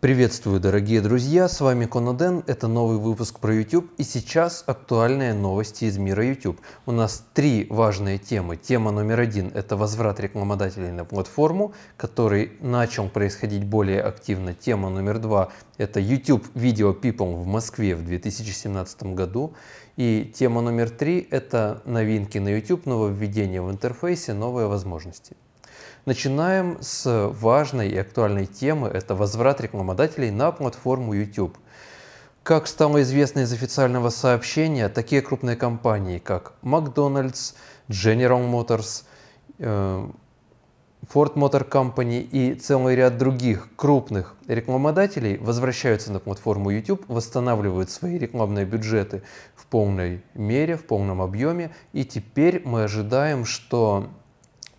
Приветствую, дорогие друзья, с вами Коноден, это новый выпуск про YouTube и сейчас актуальные новости из мира YouTube. У нас три важные темы. Тема номер один – это возврат рекламодателей на платформу, который начал происходить более активно. Тема номер два – это YouTube Video People в Москве в 2017 году. И тема номер три – это новинки на YouTube, нововведения в интерфейсе, новые возможности. Начинаем с важной и актуальной темы – это возврат рекламодателей на платформу YouTube. Как стало известно из официального сообщения, такие крупные компании, как Макдональдс, General Motors, э, Ford Motor Company и целый ряд других крупных рекламодателей возвращаются на платформу YouTube, восстанавливают свои рекламные бюджеты в полной мере, в полном объеме. И теперь мы ожидаем, что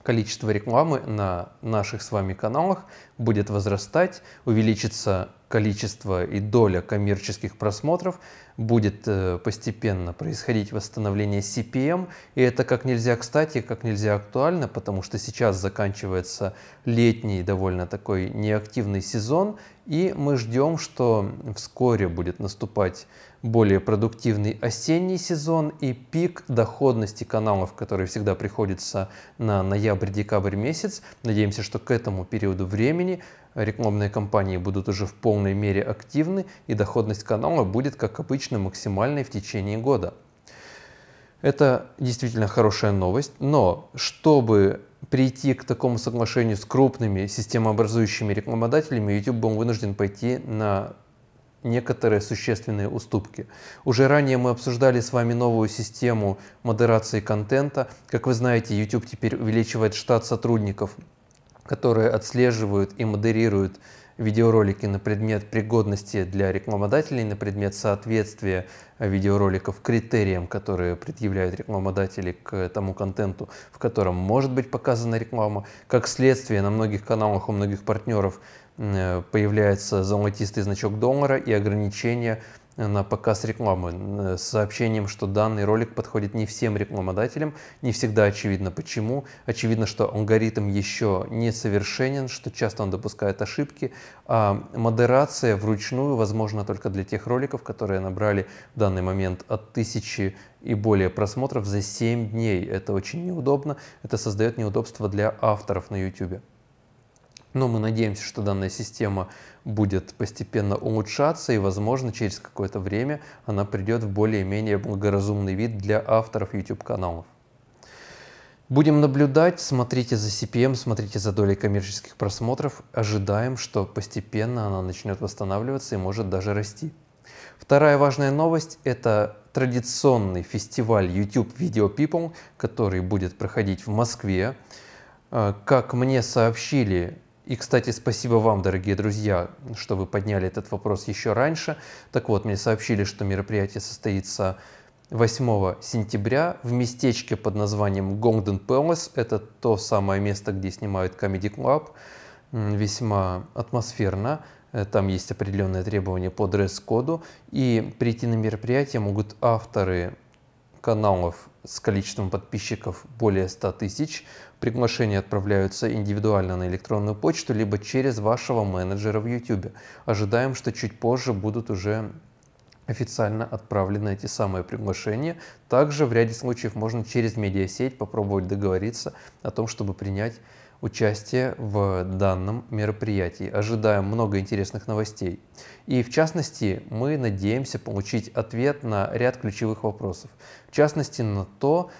количество рекламы на наших с вами каналах будет возрастать, увеличится количество и доля коммерческих просмотров, будет э, постепенно происходить восстановление CPM, и это как нельзя кстати, как нельзя актуально, потому что сейчас заканчивается летний довольно такой неактивный сезон, и мы ждем, что вскоре будет наступать более продуктивный осенний сезон и пик доходности каналов, который всегда приходится на ноябрь-декабрь месяц. Надеемся, что к этому периоду времени рекламные кампании будут уже в полной мере активны и доходность канала будет, как обычно, максимальной в течение года. Это действительно хорошая новость, но чтобы прийти к такому соглашению с крупными системообразующими рекламодателями, YouTube был вынужден пойти на некоторые существенные уступки. Уже ранее мы обсуждали с вами новую систему модерации контента. Как вы знаете, YouTube теперь увеличивает штат сотрудников которые отслеживают и модерируют видеоролики на предмет пригодности для рекламодателей, на предмет соответствия видеороликов критериям, которые предъявляют рекламодатели к тому контенту, в котором может быть показана реклама. Как следствие, на многих каналах у многих партнеров э, появляется золотистый значок доллара и ограничения на показ рекламы с сообщением, что данный ролик подходит не всем рекламодателям, не всегда очевидно почему. Очевидно, что алгоритм еще не совершенен, что часто он допускает ошибки, а модерация вручную возможна только для тех роликов, которые набрали в данный момент от тысячи и более просмотров за 7 дней. Это очень неудобно, это создает неудобства для авторов на YouTube. Но мы надеемся, что данная система будет постепенно улучшаться, и, возможно, через какое-то время она придет в более-менее благоразумный вид для авторов YouTube-каналов. Будем наблюдать, смотрите за CPM, смотрите за долей коммерческих просмотров, ожидаем, что постепенно она начнет восстанавливаться и может даже расти. Вторая важная новость – это традиционный фестиваль YouTube Video People, который будет проходить в Москве. Э, как мне сообщили и, кстати, спасибо вам, дорогие друзья, что вы подняли этот вопрос еще раньше. Так вот, мне сообщили, что мероприятие состоится 8 сентября в местечке под названием Гонгден Пэлас. Это то самое место, где снимают Comedy Club. Весьма атмосферно. Э, там есть определенные требования по дресс-коду. И прийти на мероприятие могут авторы каналов с количеством подписчиков более 100 тысяч, приглашения отправляются индивидуально на электронную почту, либо через вашего менеджера в YouTube. Ожидаем, что чуть позже будут уже официально отправлены эти самые приглашения. Также в ряде случаев можно через медиасеть попробовать договориться о том, чтобы принять участие в данном мероприятии. Ожидаем много интересных новостей. И в частности, мы надеемся получить ответ на ряд ключевых вопросов. В частности, на то,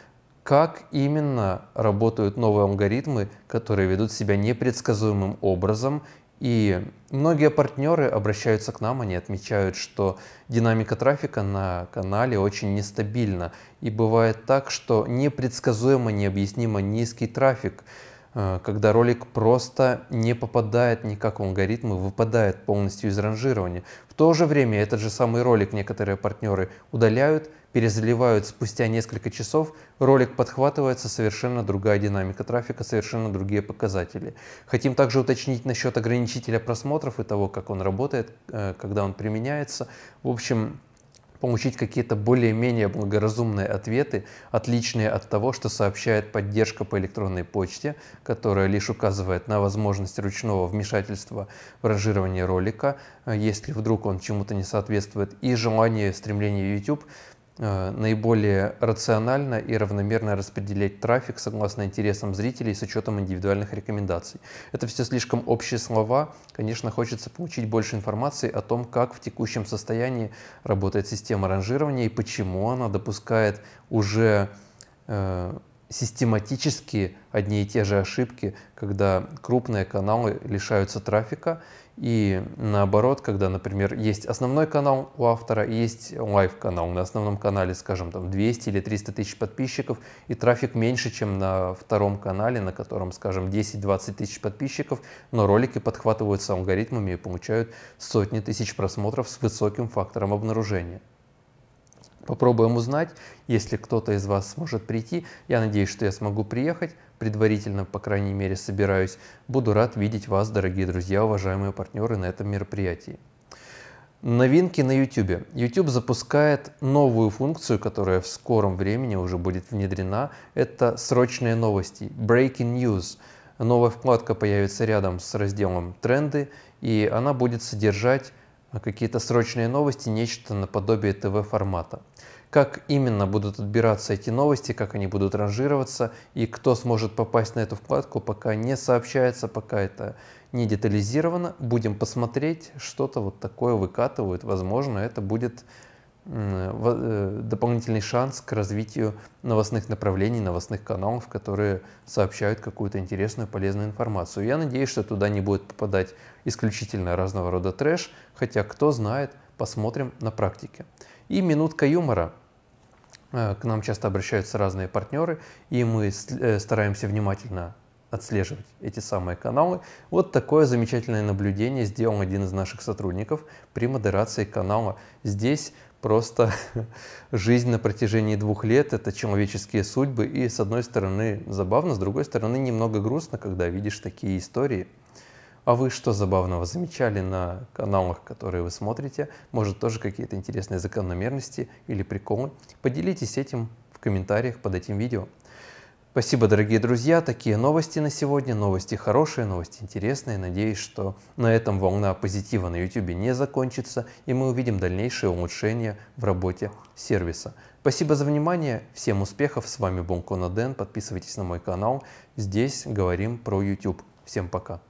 как именно работают новые алгоритмы, которые ведут себя непредсказуемым образом. И многие партнеры обращаются к нам, они отмечают, что динамика трафика на канале очень нестабильна. И бывает так, что непредсказуемо, необъяснимо низкий трафик – Э, когда ролик просто не попадает никак в алгоритмы, выпадает полностью из ранжирования. В то же время этот же самый ролик некоторые партнеры удаляют, перезаливают спустя несколько часов, ролик подхватывается, совершенно другая динамика трафика, совершенно другие показатели. Хотим также уточнить насчет ограничителя просмотров и того, как он работает, э, когда он применяется. В общем, получить какие-то более-менее благоразумные ответы, отличные от того, что сообщает поддержка по электронной почте, которая лишь указывает на возможность ручного вмешательства в ранжирование ролика, э, если вдруг он чему-то не соответствует, и желание, стремление YouTube Э, наиболее рационально и равномерно распределять трафик согласно интересам зрителей с учетом индивидуальных рекомендаций. Это все слишком общие слова. Конечно, хочется получить больше информации о том, как в текущем состоянии работает система ранжирования и почему она допускает уже э, систематически одни и те же ошибки, когда крупные каналы лишаются трафика, и наоборот, когда, например, есть основной канал у автора есть лайв-канал. На основном канале, скажем, там 200 или 300 тысяч подписчиков, и трафик меньше, чем на втором канале, на котором, скажем, 10-20 тысяч подписчиков, но ролики подхватываются алгоритмами и получают сотни тысяч просмотров с высоким фактором обнаружения. Попробуем узнать, если кто-то из вас сможет прийти. Я надеюсь, что я смогу приехать. Предварительно, по крайней мере, собираюсь. Буду рад видеть вас, дорогие друзья, уважаемые партнеры на этом мероприятии. Новинки на YouTube. YouTube запускает новую функцию, которая в скором времени уже будет внедрена. Это срочные новости, breaking news. Новая вкладка появится рядом с разделом «Тренды», и она будет содержать а какие-то срочные новости, нечто наподобие ТВ-формата. Как именно будут отбираться эти новости, как они будут ранжироваться и кто сможет попасть на эту вкладку, пока не сообщается, пока это не детализировано. Будем посмотреть, что-то вот такое выкатывают. Возможно, это будет э, дополнительный шанс к развитию новостных направлений, новостных каналов, которые сообщают какую-то интересную, полезную информацию. Я надеюсь, что туда не будет попадать исключительно разного рода трэш, хотя кто знает, посмотрим на практике. И минутка юмора. Э, к нам часто обращаются разные партнеры, и мы э, стараемся внимательно отслеживать эти самые каналы. Вот такое замечательное наблюдение сделал один из наших сотрудников при модерации канала. Здесь просто жизнь на протяжении двух лет – это человеческие судьбы. И с одной стороны забавно, с другой стороны немного грустно, когда видишь такие истории. А вы что забавного замечали на каналах, которые вы смотрите? Может, тоже какие-то интересные закономерности или приколы? Поделитесь этим в комментариях под этим видео. Спасибо, дорогие друзья. Такие новости на сегодня. Новости хорошие, новости интересные. Надеюсь, что на этом волна позитива на YouTube не закончится, и мы увидим дальнейшие улучшения в работе сервиса. Спасибо за внимание. Всем успехов. С вами был Конаден. Подписывайтесь на мой канал. Здесь говорим про YouTube. Всем пока.